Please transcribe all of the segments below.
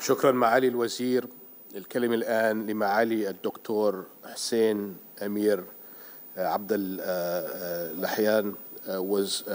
شكرا معالي الوزير الكلمة الآن لمعالي الدكتور حسين أمير عبد اللحيان آه، آه، آه،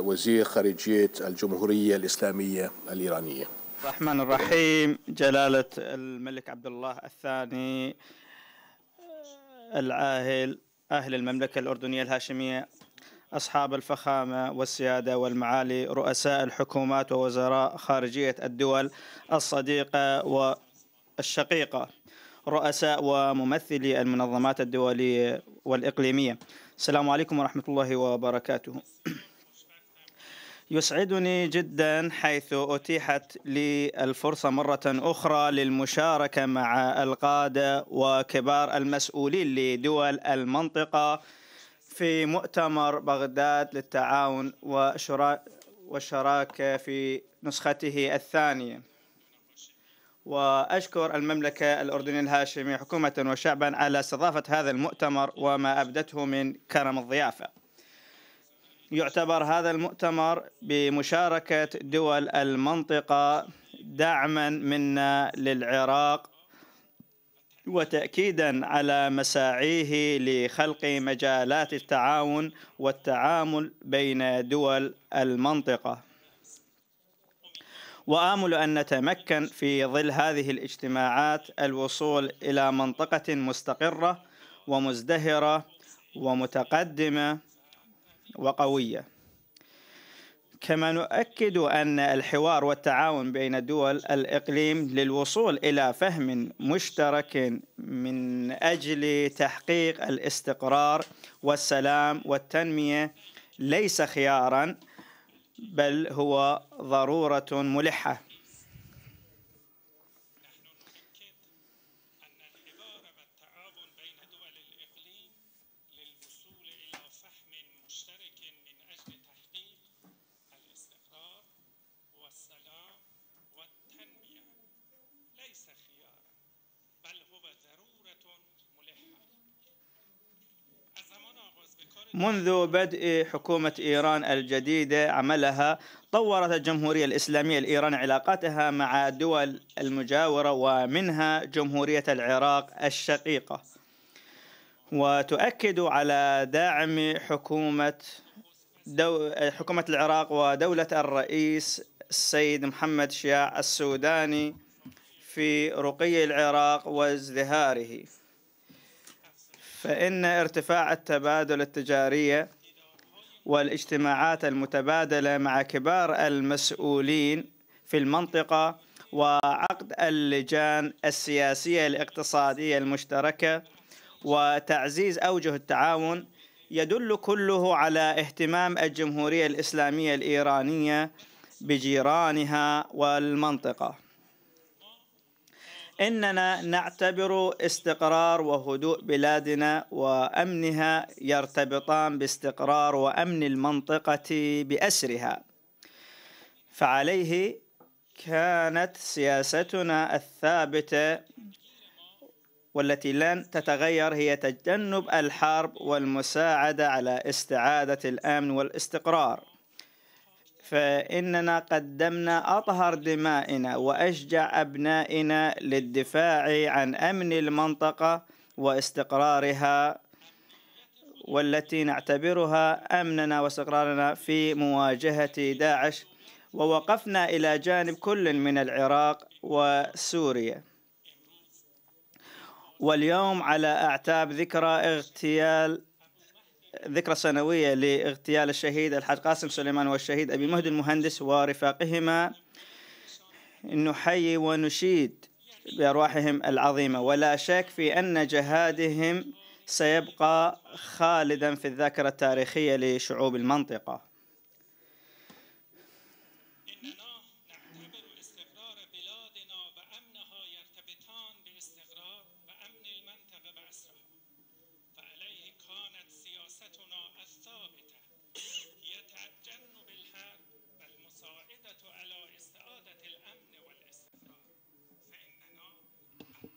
وزير خارجية الجمهورية الإسلامية الإيرانية الرحمن الرحيم جلالة الملك عبد الله الثاني العاهل أهل المملكة الأردنية الهاشمية أصحاب الفخامة والسيادة والمعالي رؤساء الحكومات ووزراء خارجية الدول الصديقة والشقيقة رؤساء وممثلي المنظمات الدولية والإقليمية السلام عليكم ورحمة الله وبركاته يسعدني جدا حيث أتيحت لي الفرصة مرة أخرى للمشاركة مع القادة وكبار المسؤولين لدول المنطقة في مؤتمر بغداد للتعاون والشراكة في نسخته الثانية وأشكر المملكة الأردنية الهاشمية حكومة وشعبا على استضافة هذا المؤتمر وما أبدته من كرم الضيافة يعتبر هذا المؤتمر بمشاركة دول المنطقة دعما منا للعراق وتأكيدا على مساعيه لخلق مجالات التعاون والتعامل بين دول المنطقة وآمل أن نتمكن في ظل هذه الاجتماعات الوصول إلى منطقة مستقرة ومزدهرة ومتقدمة وقوية كما نؤكد أن الحوار والتعاون بين دول الإقليم للوصول إلى فهم مشترك من أجل تحقيق الاستقرار والسلام والتنمية ليس خيارا بل هو ضرورة ملحة منذ بدء حكومة إيران الجديدة عملها طورت الجمهورية الإسلامية الإيران علاقاتها مع الدول المجاورة ومنها جمهورية العراق الشقيقة وتؤكد على دعم حكومة دو... حكومة العراق ودولة الرئيس السيد محمد شياع السوداني في رقي العراق وازدهاره فإن ارتفاع التبادل التجارية والاجتماعات المتبادلة مع كبار المسؤولين في المنطقة وعقد اللجان السياسية الاقتصادية المشتركة وتعزيز أوجه التعاون يدل كله على اهتمام الجمهورية الإسلامية الإيرانية بجيرانها والمنطقة إننا نعتبر استقرار وهدوء بلادنا وأمنها يرتبطان باستقرار وأمن المنطقة بأسرها فعليه كانت سياستنا الثابتة والتي لن تتغير هي تجنب الحرب والمساعدة على استعادة الأمن والاستقرار فإننا قدمنا أطهر دمائنا وأشجع أبنائنا للدفاع عن أمن المنطقة واستقرارها والتي نعتبرها أمننا واستقرارنا في مواجهة داعش ووقفنا إلى جانب كل من العراق وسوريا واليوم على أعتاب ذكرى اغتيال ذكرى سنوية لاغتيال الشهيد الحاج قاسم سليمان والشهيد أبي مهدي المهندس ورفاقهما نحيي ونشيد بأرواحهم العظيمة ولا شك في أن جهادهم سيبقى خالدا في الذاكرة التاريخية لشعوب المنطقة سياستنا الثابتة هي تجنب الحرب بل على استعادة الأمن والاستقرار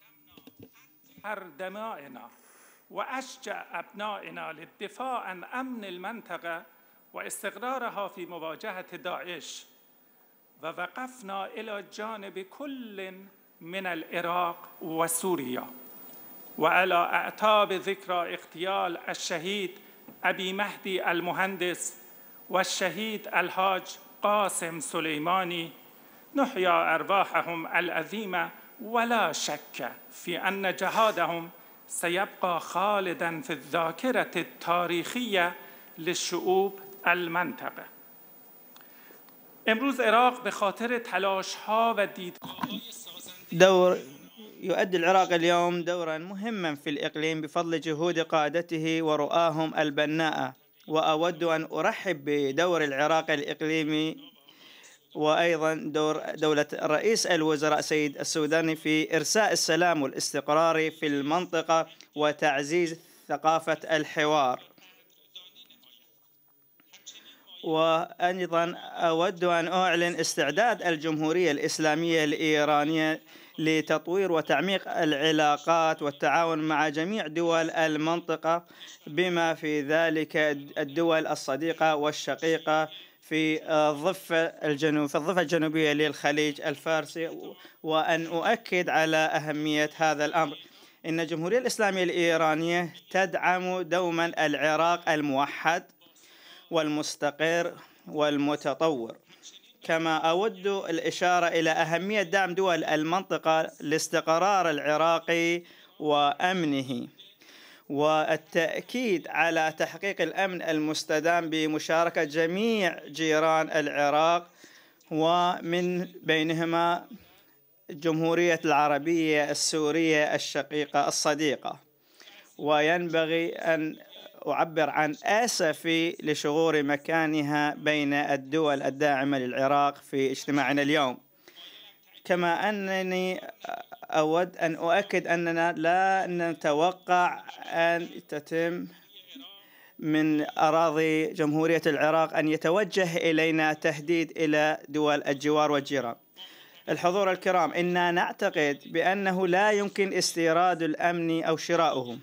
فإننا قدمنا حر دمائنا وأشجع أبنائنا للدفاع عن أمن المنطقة واستقرارها في مواجهة داعش ووقفنا إلى جانب كل من العراق وسوريا وعلى أعتاب ذكرى اغتيال الشهيد أبي مهدي المهندس والشهيد الحاج قاسم سليماني نحيا أرواحهم الأذيمة ولا شك في أن جهادهم سيبقى خالدا في الذاكرة التاريخية للشعوب المنطقة امروز عراق بخاطر تلاش ها و دید دور يؤدي العراق اليوم دورا مهما في الإقليم بفضل جهود قادته ورؤاهم البناءة وأود أن أرحب بدور العراق الإقليمي وأيضا دور دولة رئيس الوزراء سيد السوداني في إرساء السلام والاستقرار في المنطقة وتعزيز ثقافة الحوار وأيضا أود أن أعلن استعداد الجمهورية الإسلامية الإيرانية لتطوير وتعميق العلاقات والتعاون مع جميع دول المنطقة بما في ذلك الدول الصديقة والشقيقة في الضفة الجنوب في الضفة الجنوبية للخليج الفارسي وأن أؤكد على أهمية هذا الأمر إن الجمهورية الإسلامية الإيرانية تدعم دوما العراق الموحد والمستقر والمتطور كما أود الإشارة إلى أهمية دعم دول المنطقة لاستقرار العراقي وأمنه والتأكيد على تحقيق الأمن المستدام بمشاركة جميع جيران العراق ومن بينهما الجمهورية العربية السورية الشقيقة الصديقة وينبغي أن أعبر عن أسفي لشغور مكانها بين الدول الداعمة للعراق في اجتماعنا اليوم كما أنني أود أن أؤكد أننا لا نتوقع أن تتم من أراضي جمهورية العراق أن يتوجه إلينا تهديد إلى دول الجوار والجيران الحضور الكرام إنا نعتقد بأنه لا يمكن استيراد الأمن أو شراؤه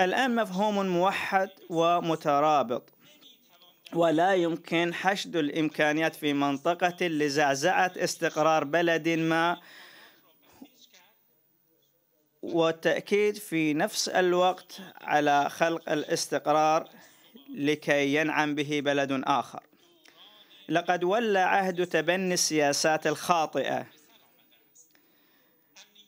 الآن مفهوم موحد ومترابط ولا يمكن حشد الإمكانيات في منطقة لزعزعة استقرار بلد ما والتأكيد في نفس الوقت على خلق الاستقرار لكي ينعم به بلد آخر لقد ولى عهد تبني السياسات الخاطئة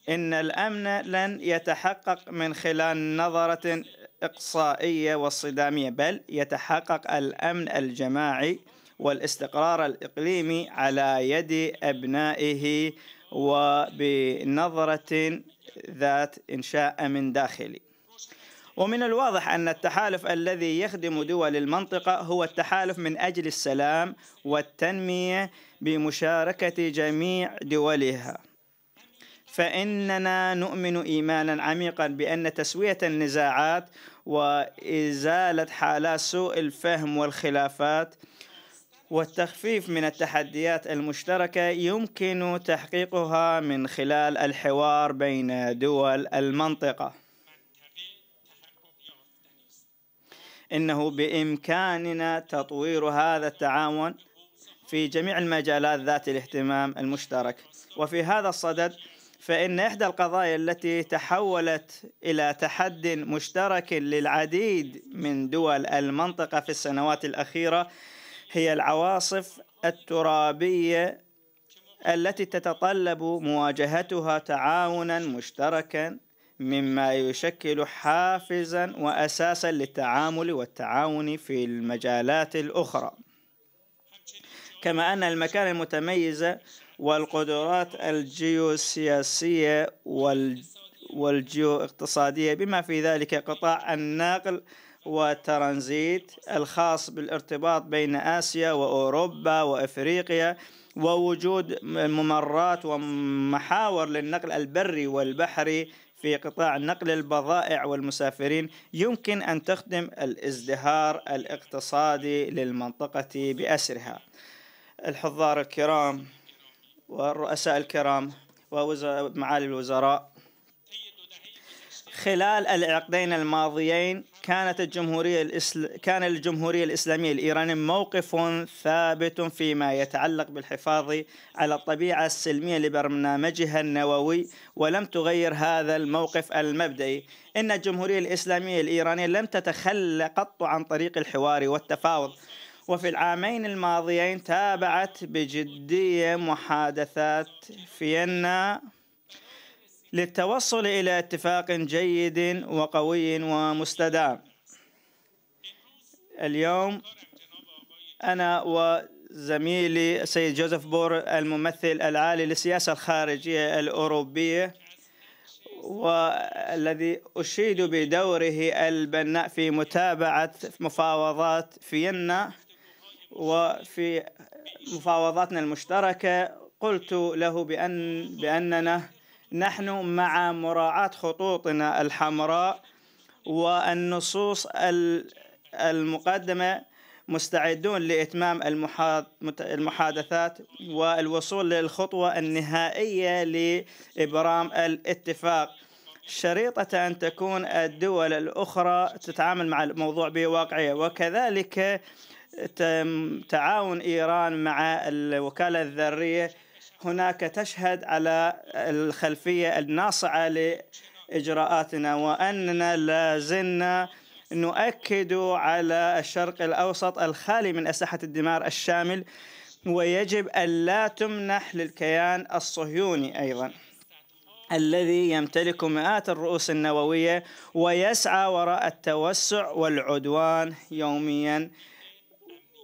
إن الأمن لن يتحقق من خلال نظرة إقصائية والصدامية بل يتحقق الأمن الجماعي والاستقرار الإقليمي على يد أبنائه وبنظرة ذات إنشاء من داخلي ومن الواضح أن التحالف الذي يخدم دول المنطقة هو التحالف من أجل السلام والتنمية بمشاركة جميع دولها فإننا نؤمن إيمانا عميقا بأن تسوية النزاعات وإزالة حالات سوء الفهم والخلافات والتخفيف من التحديات المشتركة يمكن تحقيقها من خلال الحوار بين دول المنطقة. إنه بإمكاننا تطوير هذا التعاون في جميع المجالات ذات الاهتمام المشترك، وفي هذا الصدد فإن إحدى القضايا التي تحولت إلى تحد مشترك للعديد من دول المنطقة في السنوات الأخيرة هي العواصف الترابية التي تتطلب مواجهتها تعاونا مشتركا مما يشكل حافزا وأساسا للتعامل والتعاون في المجالات الأخرى كما أن المكان المتميز والقدرات الجيوسياسية والجيو اقتصادية بما في ذلك قطاع النقل والترانزيت الخاص بالارتباط بين آسيا وأوروبا وإفريقيا ووجود ممرات ومحاور للنقل البري والبحري في قطاع نقل البضائع والمسافرين يمكن أن تخدم الازدهار الاقتصادي للمنطقة بأسرها الحضار الكرام والرؤساء الكرام ومعالي الوزراء خلال العقدين الماضيين كانت الجمهورية الإسل... كان الجمهورية الإسلامية الإيرانية موقف ثابت فيما يتعلق بالحفاظ على الطبيعة السلمية لبرنامجها النووي ولم تغير هذا الموقف المبدئي إن الجمهورية الإسلامية الإيرانية لم تتخلى قط عن طريق الحوار والتفاوض وفي العامين الماضيين تابعت بجدية محادثات فيينا للتوصل إلى اتفاق جيد وقوي ومستدام اليوم أنا وزميلي سيد جوزيف بور الممثل العالي للسياسة الخارجية الأوروبية والذي أشيد بدوره البناء في متابعة مفاوضات فيينا وفي مفاوضاتنا المشتركة قلت له بأن بأننا نحن مع مراعاة خطوطنا الحمراء والنصوص المقدمة مستعدون لإتمام المحادثات والوصول للخطوة النهائية لإبرام الاتفاق شريطة أن تكون الدول الأخرى تتعامل مع الموضوع بواقعية وكذلك تعاون إيران مع الوكالة الذرية هناك تشهد على الخلفية الناصعة لإجراءاتنا وأننا لازلنا نؤكد على الشرق الأوسط الخالي من أسلحة الدمار الشامل ويجب ألا تمنح للكيان الصهيوني أيضا الذي يمتلك مئات الرؤوس النووية ويسعى وراء التوسع والعدوان يوميا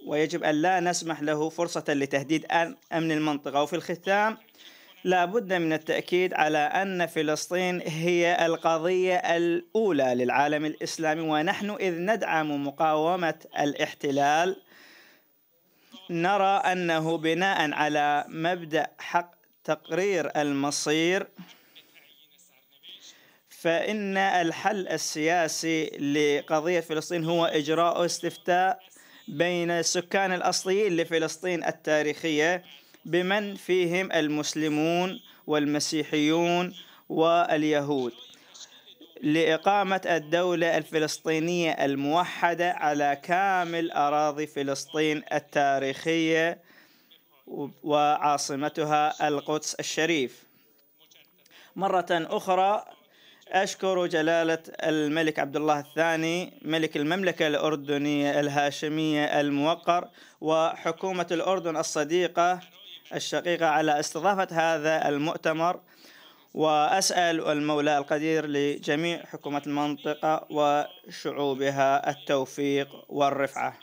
ويجب أن لا نسمح له فرصة لتهديد أمن المنطقة وفي الختام لا بد من التأكيد على أن فلسطين هي القضية الأولى للعالم الإسلامي ونحن إذ ندعم مقاومة الاحتلال نرى أنه بناء على مبدأ حق تقرير المصير فإن الحل السياسي لقضية فلسطين هو إجراء استفتاء بين السكان الأصليين لفلسطين التاريخية بمن فيهم المسلمون والمسيحيون واليهود لإقامة الدولة الفلسطينية الموحدة على كامل أراضي فلسطين التاريخية وعاصمتها القدس الشريف مرة أخرى أشكر جلالة الملك عبد الله الثاني ملك المملكة الأردنية الهاشمية الموقر وحكومة الأردن الصديقة الشقيقة على استضافة هذا المؤتمر وأسأل المولى القدير لجميع حكومة المنطقة وشعوبها التوفيق والرفعة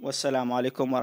والسلام عليكم ورحمة